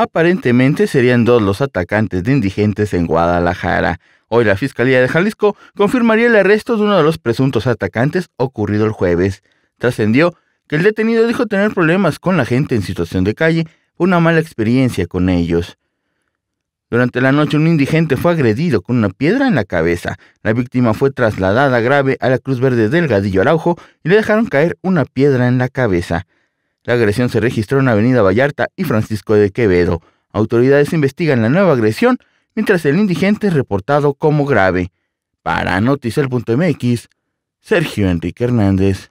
Aparentemente serían dos los atacantes de indigentes en Guadalajara. Hoy la Fiscalía de Jalisco confirmaría el arresto de uno de los presuntos atacantes ocurrido el jueves. Trascendió que el detenido dijo tener problemas con la gente en situación de calle, una mala experiencia con ellos. Durante la noche un indigente fue agredido con una piedra en la cabeza. La víctima fue trasladada grave a la Cruz Verde Delgadillo Araujo y le dejaron caer una piedra en la cabeza. La agresión se registró en Avenida Vallarta y Francisco de Quevedo. Autoridades investigan la nueva agresión, mientras el indigente es reportado como grave. Para Noticel.mx, Sergio Enrique Hernández.